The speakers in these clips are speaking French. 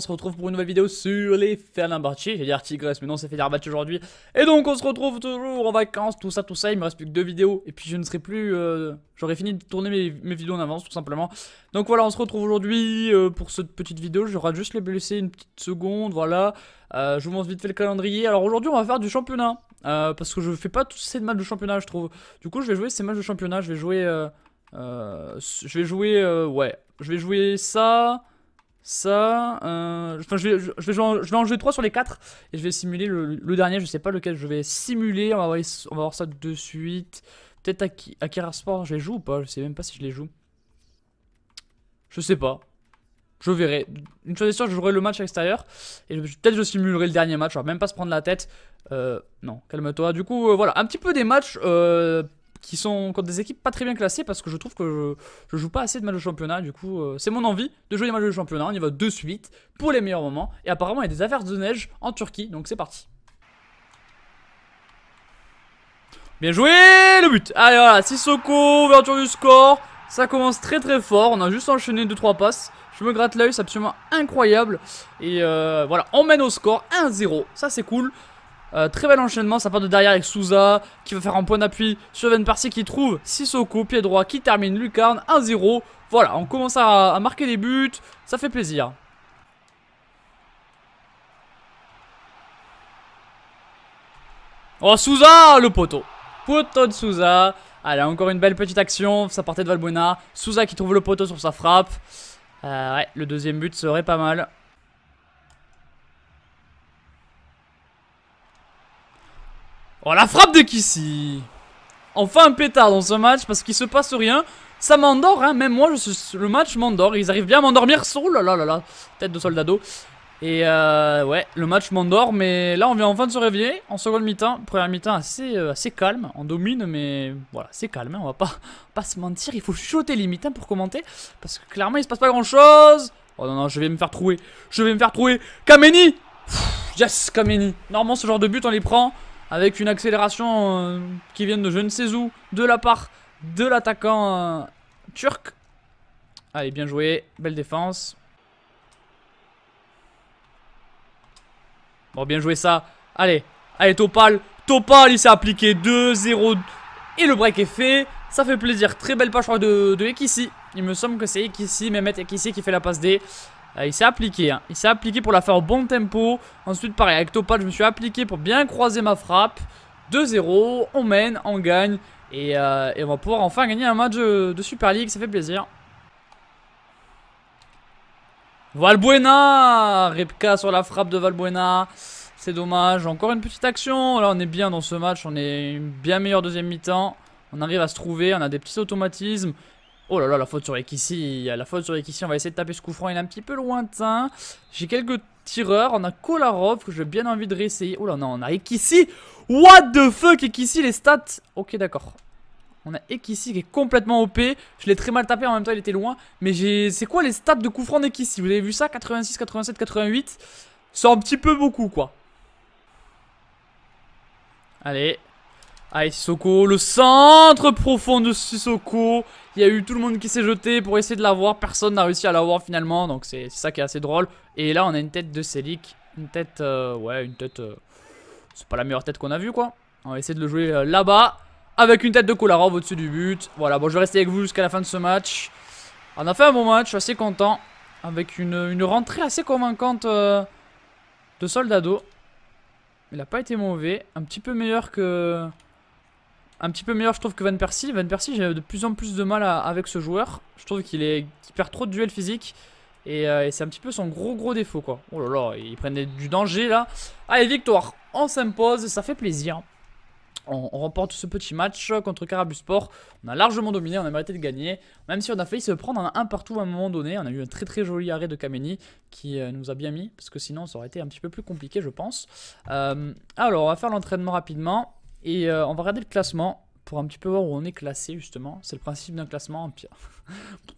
on se retrouve pour une nouvelle vidéo sur les Fernambartiers. J'ai dit Tigres, mais non, c'est Fenerbahce aujourd'hui. Et donc, on se retrouve toujours en vacances, tout ça, tout ça. Il me reste plus que deux vidéos. Et puis, je ne serai plus. J'aurais euh, J'aurai fini de tourner mes, mes, vidéos en avance, tout simplement. Donc, voilà, on se retrouve aujourd'hui euh, pour cette petite vidéo. J'aurai juste les blessés une petite seconde, voilà. Euh, je vous montre vite fait le calendrier. Alors, aujourd'hui, on va faire du championnat. parce que je fais pas tous ces matchs de championnat, je trouve. Du coup, je vais jouer ces matchs de championnat. Je vais jouer. je vais jouer. ouais. Je vais jouer ça ça. Euh, je, vais, jouer 3 sur les 4 et je vais simuler le, dernier. Je sais pas lequel je vais simuler. On va voir, on va ça de suite. Peut-être Akira Sport, je les joue ou pas Je sais même pas si je les joue. Je sais pas. Je verrai. Une chose est sûre, je jouerai le match à l'extérieur. Et peut-être je simulerai le dernier match. On même pas se prendre la tête. Euh, non, calme-toi. Du coup, euh, voilà. Un petit peu des matchs qui sont contre des équipes pas très bien classées parce que je trouve que je, ne joue pas assez de matchs de championnat. Du coup, euh, c'est mon envie de jouer des matchs de championnat. On y va de suite pour les meilleurs moments. Et apparemment, il y a des affaires de neige en Turquie. Donc c'est parti. Bien joué le but Allez voilà, Sissoko, ouverture du score. Ça commence très très fort. On a juste enchaîné 2-3 passes. Je me gratte l'œil, c'est absolument incroyable. Et euh, voilà, on mène au score 1-0. Ça c'est cool. Euh, très bel enchaînement, ça part de derrière avec Souza qui va faire un point d'appui sur Van Persie qui trouve Sissoko, pied droit qui termine lucarne 1-0. Voilà, on commence à, marquer des buts, ça fait plaisir. Oh Souza, le poteau. Poteau de Souza. Allez, encore une belle petite action, ça partait de Valbuena. Souza qui trouve le poteau sur sa frappe. Euh, ouais, le deuxième but serait pas mal. Oh, la frappe de Kissy Enfin un pétard dans ce match parce qu'il se passe rien. Ça m'endort, hein. même moi, le match m'endort. Ils arrivent bien à m'endormir. Oh là là la tête de soldado. Et euh, ouais, le match m'endort, mais là on vient enfin de se réveiller en seconde mi-temps. Première mi-temps assez, euh, assez calme, on domine, mais voilà, c'est calme, hein. on va pas, pas se mentir. Il faut chuchoter limite hein, pour commenter parce que clairement il se passe pas grand chose. Oh non, non, je vais me faire trouer, je vais me faire trouer. Kameni Yes, Kameni Normalement, ce genre de but on les prend avec une accélération euh, qui vient de je ne sais où, de la part de l'attaquant euh, turc. Allez, bien joué, belle défense. Bon, bien joué ça. Allez, allez, Topal. Topal, il s'est appliqué 2-0. Et le break est fait. Ça fait plaisir. Très belle passe, je crois, de, de Ekissi. Il me semble que c'est Ekissi, Mehmet Ekissi qui fait la passe D. Euh, il s'est appliqué, hein. il s'est appliqué pour la faire au bon tempo. Ensuite, pareil, avec Topal, je me suis appliqué pour bien croiser ma frappe. 2-0, on mène, on gagne. Euh, et, on va pouvoir enfin gagner un match de, de Super League, ça fait plaisir. Valbuena Repka sur la frappe de Valbuena. C'est dommage. Encore une petite action. Là, on est bien dans ce match. On est bien meilleur deuxième mi-temps. On arrive à se trouver. On a des petits automatismes. Oh là là, la faute sur Ekissi. La faute sur Ekissi, on va essayer de taper ce couffrant Il est un petit peu lointain. J'ai quelques tireurs. On a Kolarov que j'ai bien envie de réessayer. Oh là non, on a Ekissi. What the fuck, Ekissi, les stats. Ok, d'accord. On a Ekissi qui est complètement OP. Je l'ai très mal tapé en même temps, il était loin. Mais j'ai. C'est quoi les stats de couffrant franc d'Ekissi Vous avez vu ça 86, 87, 88. C'est un petit peu beaucoup, quoi. Allez, Allez, Sissoko, le centre profond de Sissoko. Il y a eu tout le monde qui s'est jeté pour essayer de l'avoir. Personne n'a réussi à l'avoir finalement. Donc c'est ça qui est assez drôle. Et là, on a une tête de Selic. Une tête, euh, ouais, une tête... Euh, c'est pas la meilleure tête qu'on a vue, quoi. On va essayer de le jouer euh, là-bas. Avec une tête de Kolarov au-dessus du but. Voilà, bon, je vais rester avec vous jusqu'à la fin de ce match. On a fait un bon match, je suis assez content. Avec une, une rentrée assez convaincante de Soldado. Il a pas été mauvais. Un petit peu meilleur que un petit peu meilleur, je trouve, que Van Persie. Van Persie, j'ai de plus en plus de mal avec ce joueur. Je trouve qu'il perd trop de duels physiques. Euh, et, c'est un petit peu son gros gros défaut quoi. Oh là là, ils prennent du danger là. Allez, victoire. On s'impose, ça fait plaisir. On, remporte ce petit match contre Carabusport. On a largement dominé, on a mérité de gagner. Même si on a failli se prendre un, un partout à un moment donné. On a eu un très très joli arrêt de Kameni qui euh, nous a bien mis. Parce que sinon ça aurait été un petit peu plus compliqué je pense. Euh, alors on va faire l'entraînement rapidement. Et euh, on va regarder le classement pour un petit peu voir où on est classé justement. C'est le principe d'un classement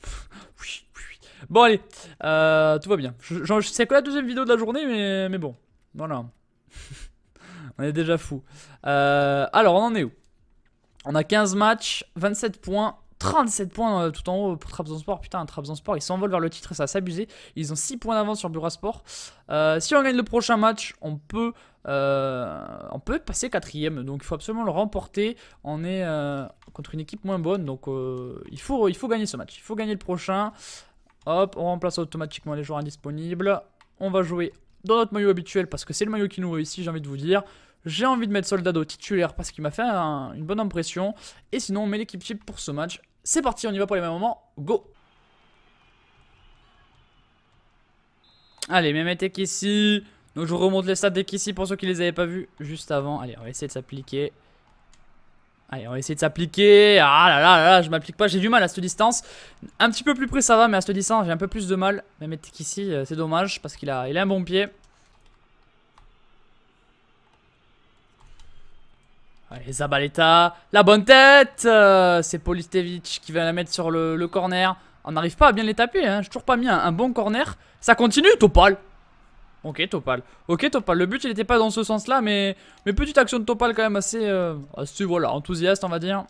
Bon allez, euh, tout va bien. c'est quoi la deuxième vidéo de la journée, mais, bon, voilà. on est déjà fou. Euh, alors, on en est où On a 15 matchs, 27 points, 37 points euh, tout en haut pour Trabzonspor. Putain, Trabzonspor, ils s'envolent vers le titre et ça s'abuser. Ils ont 6 points d'avance sur Burasport. Euh, si on gagne le prochain match, on peut, euh, on peut passer quatrième. Donc il faut absolument le remporter. On est contre une équipe moins bonne. Donc il, faut, il faut gagner ce match. Il faut gagner le prochain. Hop, on remplace automatiquement les joueurs indisponibles. On va jouer dans notre maillot habituel parce que c'est le maillot qui nous réussit, j'ai envie de vous dire. J'ai envie de mettre Soldado titulaire parce qu'il m'a fait une bonne impression. Et sinon, on met l'équipe type pour ce match c'est parti, on y va pour les mêmes moments. Go Allez, même attaque ici. Donc je remonte les stats dès qu'ici pour ceux qui les avaient pas vus juste avant. Allez, on va essayer de s'appliquer. Allez, on va essayer de s'appliquer. Ah là là là, là je m'applique pas, j'ai du mal à cette distance. Un petit peu plus près ça va, mais à cette distance j'ai un peu plus de mal. Même qu'ici euh, c'est dommage parce qu'il a, il a un bon pied. Allez, Zabaleta, la bonne tête euh, C'est Polistevich qui va la mettre sur le, corner. On n'arrive pas à bien les taper, hein. j'ai toujours pas mis un, bon corner. Ça continue, Topal Ok, Topal. Ok, Topal. Le but, il n'était pas dans ce sens-là, mais, petite action de Topal quand même euh, assez, voilà, enthousiaste, on va dire.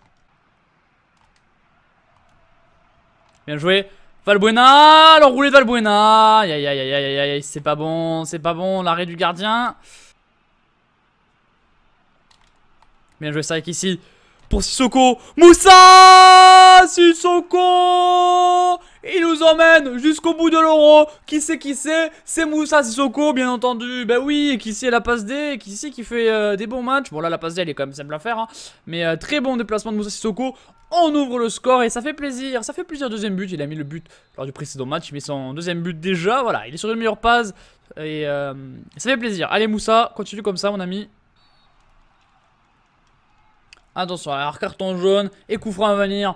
Bien joué. Valbuena, alors de Valbuena. Aïe, aïe, aïe, aïe, aïe, aïe, c'est pas bon, c'est pas bon, l'arrêt du gardien. Bien joué avec ici pour Sissoko. Moussa Sissoko Il nous emmène jusqu'au bout de l'euro. Qui c'est qui c'est C'est Moussa Sissoko, bien entendu. Bah oui, et qui c'est la passe D Qui c'est qui fait euh, des bons matchs Bon là, la passe D, elle est quand même simple à faire. Hein. Mais euh, très bon déplacement de Moussa Sissoko. On ouvre le score et ça fait plaisir. Ça fait plusieurs deuxième but. Il a mis le but lors du précédent match. Il met son deuxième but déjà. Voilà, il est sur une meilleure passe. Et euh, ça fait plaisir. Allez Moussa, continue comme ça, mon ami. Attention, alors carton jaune et coup franc à venir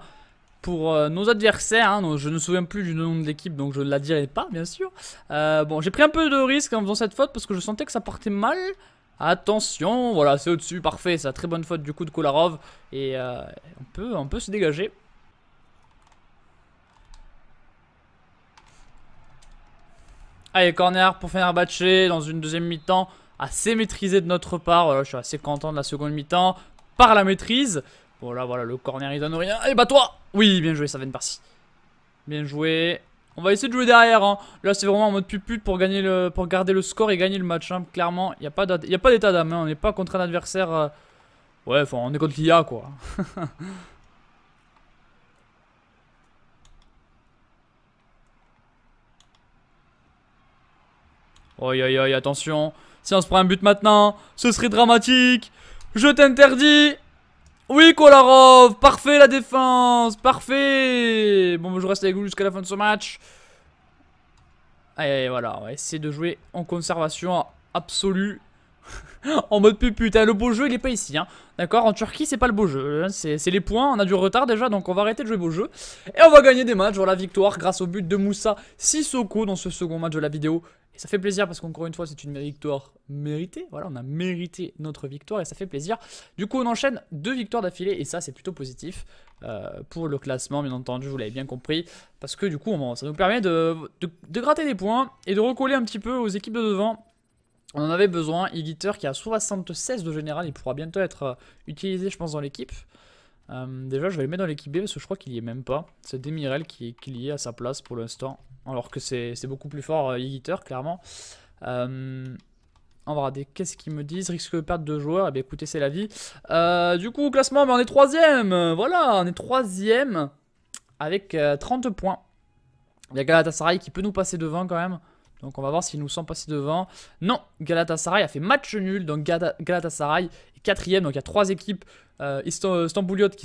pour euh, nos adversaires. Hein. je ne me souviens plus du nom de l'équipe, donc je ne la dirai pas, bien sûr. Euh, bon, j'ai pris un peu de risque en faisant cette faute parce que je sentais que ça partait mal. Attention, voilà, c'est au-dessus, parfait. C'est la très bonne faute du coup de Kolarov. Et euh, on, peut, on peut se dégager. Allez, corner pour batché dans une deuxième mi-temps assez maîtrisé de notre part. je suis assez content de la seconde mi-temps par la maîtrise. voilà voilà, le corner il donne rien. Et eh bah toi Oui, bien joué, ça vient par-ci. Bien joué. On va essayer de jouer derrière. Hein. Là, c'est vraiment en mode pupute pour, gagner le, pour garder le score et gagner le match. Hein. Clairement, il n'y a pas d'état d'âme. Hein. On n'est pas contre un adversaire. Euh, ouais, enfin, on est contre l'IA, quoi. Aïe aïe aïe attention. Si on se prend un but maintenant, ce serait dramatique. Je t'interdis Oui, Kolarov Parfait, la défense Parfait Bon, bah, je reste avec vous jusqu'à la fin de ce match. Allez, voilà, on va essayer de jouer en conservation absolue. en mode pupute hein. le beau jeu il est pas ici hein. D'accord En Turquie c'est pas le beau jeu hein. C'est les points, on a du retard déjà donc on va arrêter de jouer beau jeu Et on va gagner des matchs, voilà victoire grâce au but de Moussa Sissoko dans ce second match de la vidéo et ça fait plaisir parce qu'encore une fois, c'est une victoire méritée. Voilà, on a mérité notre victoire et ça fait plaisir. Du coup, on enchaîne deux victoires d'affilée et ça, c'est plutôt positif euh, pour le classement, bien entendu, vous l'avez bien compris. Parce que du coup, ça nous permet de, gratter des points et de recoller un petit peu aux équipes de devant. On en avait besoin. Igiter, qui a 76 de général, il pourra bientôt être euh, utilisé, je pense, dans l'équipe. Euh, déjà, je vais le mettre dans l'équipe B parce que je crois qu'il y est même pas. C'est Demirel qui, qui lié est à sa place pour l'instant. Alors que c'est beaucoup plus fort, euh, Yigiter, clairement. on euh, va regarder qu'est-ce qu'ils me disent. Risque de perdre deux joueurs. et eh bien, écoutez, c'est la vie. du coup, classement, on est troisième. Voilà, on est troisième avec 30 points. Il y a Galatasaray qui peut nous passer devant quand même. Donc on va voir s'ils nous sont passés devant. Non, Galatasaray a fait match nul. Donc Galatasaray est quatrième. Donc il y a trois équipes euh, qui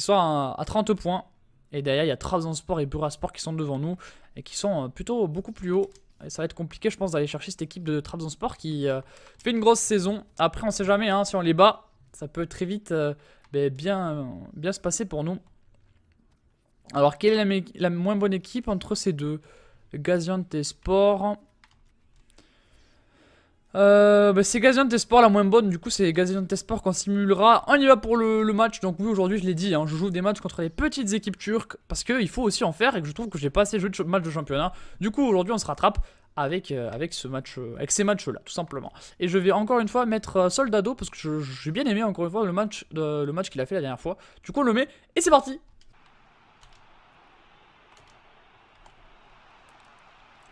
sont à, 30 points. Et derrière, il y a Trabzonspor et Burasport qui sont devant nous et qui sont euh, plutôt beaucoup plus haut. Et ça va être compliqué, je pense, d'aller chercher cette équipe de Sport qui euh, fait une grosse saison. Après, on sait jamais, hein, si on les bat, ça peut très vite euh, ben, bien, bien se passer pour nous. Alors, quelle est la, la moins bonne équipe entre ces deux Gaziantep Sport euh, bah, c'est Gaziantep la moins bonne, du coup c'est Gaziantep qu'on simulera. On y va pour le, match, donc oui aujourd'hui je l'ai dit, hein, je joue des matchs contre les petites équipes turques parce qu'il faut aussi en faire et que je trouve que j'ai pas assez joué de match de championnat. Du coup aujourd'hui on se rattrape avec, euh, avec, ce match, euh, avec ces matchs là tout simplement. Et je vais encore une fois mettre Soldado parce que j'ai bien aimé encore une fois le match, le match qu'il a fait la dernière fois. Du coup on le met et c'est parti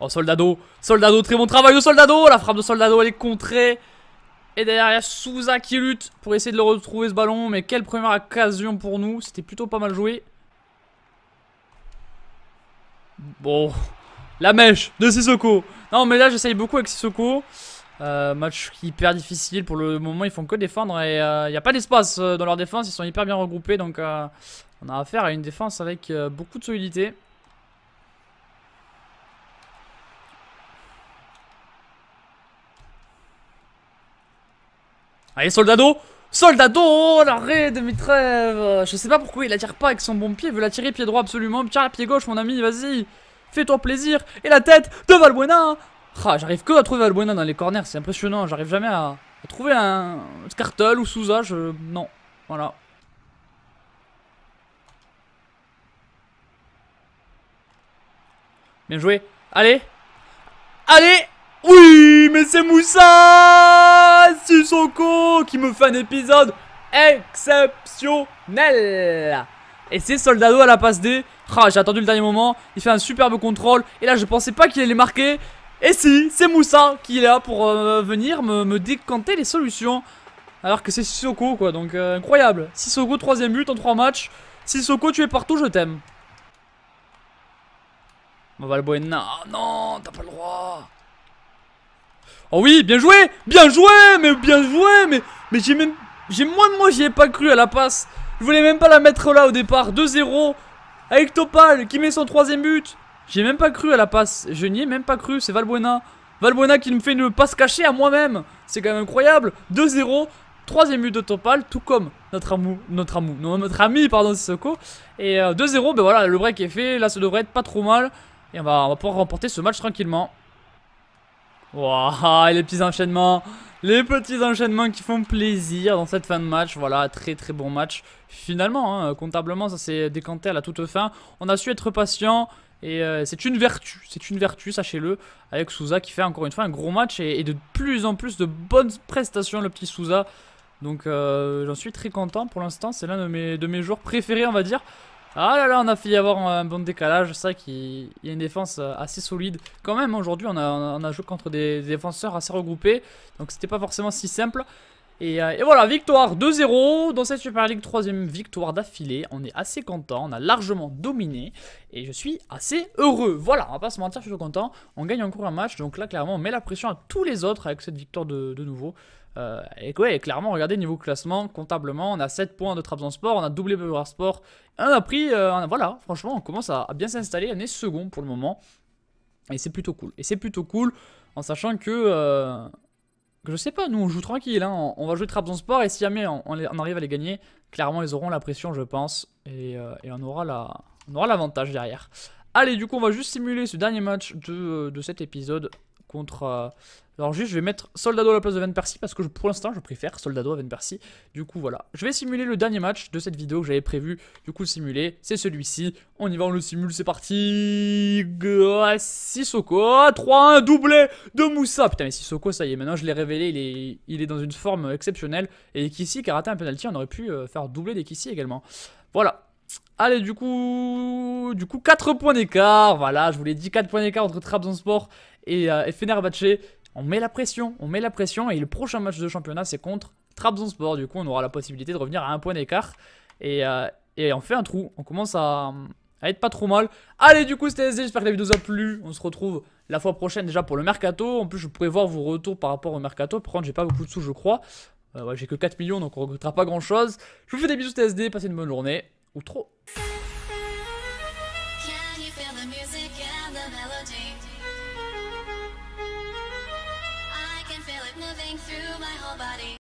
Oh, Soldado Soldado, très bon travail au Soldado La frappe de Soldado, elle est contrée. Et derrière, il y a Souza qui lutte pour essayer de le retrouver, ce ballon. Mais quelle première occasion pour nous. C'était plutôt pas mal joué. Bon. La mèche de Sissoko. Non, mais là, j'essaye beaucoup avec Sissoko. Euh, match hyper difficile pour le moment. Ils font que défendre et il euh, n'y a pas d'espace euh, dans leur défense. Ils sont hyper bien regroupés. Donc, on a affaire à une défense avec beaucoup de solidité. Allez, soldado Soldado L'arrêt de Mitrève Je sais pas pourquoi il la tire pas avec son bon pied, il veut la tirer pied droit absolument. Tiens, pied gauche, mon ami, vas-y Fais-toi plaisir Et la tête de Valbuena ah, J'arrive que à trouver Valbuena dans les corners, c'est impressionnant. J'arrive jamais à, trouver un Skartel ou Souza, je... Non. Voilà. Bien joué. Allez Allez oui, mais c'est Moussa Sissoko qui me fait un épisode exceptionnel Et c'est Soldado à la passe D. Ah, j'ai attendu le dernier moment, il fait un superbe contrôle. Et là, je pensais pas qu'il allait marquer. Et si, c'est Moussa qui est là pour euh, venir me, décanter les solutions. Alors que c'est Sissoko, quoi, donc euh, incroyable. Sissoko, troisième but en trois matchs. Sissoko, tu es partout, je t'aime. Bon, Valbuena, ah non, t'as pas le droit Oh oui, bien joué Bien joué Mais bien joué Mais, mais j'ai même... J'ai moins de moi, j'y ai pas cru à la passe. Je voulais même pas la mettre là au départ. 2-0. Avec Topal qui met son troisième but. J'ai même pas cru à la passe. Je n'y ai même pas cru. C'est Valbuena. Valbuena qui me fait une passe cachée à moi-même. C'est quand même incroyable. 2-0. Troisième but de Topal, tout comme notre amour notre amour, notre ami, pardon, Sissoko. Et 2-0, euh, ben voilà, le break est fait. Là, ça devrait être pas trop mal. Et on va pouvoir remporter ce match tranquillement. Et les petits enchaînements. Les petits enchaînements qui font plaisir dans cette fin de match. Voilà, très très bon match. Finalement, hein, comptablement, ça s'est décanté à la toute fin. On a su être patient. Et euh, c'est une vertu, c'est une vertu, sachez-le, avec Souza qui fait encore une fois un gros match et, de plus en plus de bonnes prestations, le petit Souza. Donc euh, j'en suis très content pour l'instant, c'est l'un de mes, de mes joueurs préférés, on va dire. Ah là là, on a failli avoir un bon décalage. C'est vrai qu'il y a une défense euh, assez solide. Quand même, aujourd'hui, on a, on a, joué contre des, défenseurs assez regroupés. Donc, c'était pas forcément si simple. Et, euh, voilà, victoire 2-0 dans cette Super League, troisième victoire d'affilée. On est assez content, on a largement dominé et je suis assez heureux. Voilà, on va pas se mentir, je suis content. On gagne encore un match, donc là, clairement, on met la pression à tous les autres avec cette victoire de nouveau. Euh, et ouais, clairement, regardez niveau classement, comptablement, on a 7 points de en Sport, on a doublé Beurre Sport, on a pris, euh, voilà, franchement, on commence à, bien s'installer, on est second pour le moment, et c'est plutôt cool. Et c'est plutôt cool en sachant que, euh, je sais pas, nous on joue tranquille, hein. on, va jouer en Sport, et si jamais on, arrive à les gagner, clairement ils auront la pression, je pense, et, on aura la, on aura l'avantage derrière. Allez, du coup, on va juste simuler ce dernier match de, de cet épisode contre, alors juste, je vais mettre Soldado à la place de Van Persie parce que pour l'instant, je préfère Soldado à Van Persie. Du coup, voilà. Je vais simuler le dernier match de cette vidéo que j'avais prévu. Du coup, simuler, c'est celui-ci. On y va, on le simule, c'est parti Sissoko, 3-1, doublé de Moussa Putain, mais Sissoko, ça y est, maintenant je l'ai révélé, il est, il est dans une forme exceptionnelle. Et Kissi qui a raté un penalty, on aurait pu euh, faire doubler des Kissi également. Voilà, Allez, du coup, du coup 4 points d'écart. Voilà, je vous l'ai dit, 4 points d'écart entre Trabzonspor et, Sport euh, et Fenerbahce on met la pression, on met la pression et le prochain match de championnat c'est contre Trabzonspor. Du coup, on aura la possibilité de revenir à un point d'écart et, euh, et, on fait un trou. On commence à, être pas trop mal. Allez, du coup, c'était SD. J'espère que la vidéo vous a plu. On se retrouve la fois prochaine déjà pour le mercato. En plus, je pourrais voir vos retours par rapport au mercato. Par contre, j'ai pas beaucoup de sous, je crois. Euh, j'ai que 4 millions donc on regrettera pas grand chose. Je vous fais des bisous, TSD. Passez une bonne journée ou trop.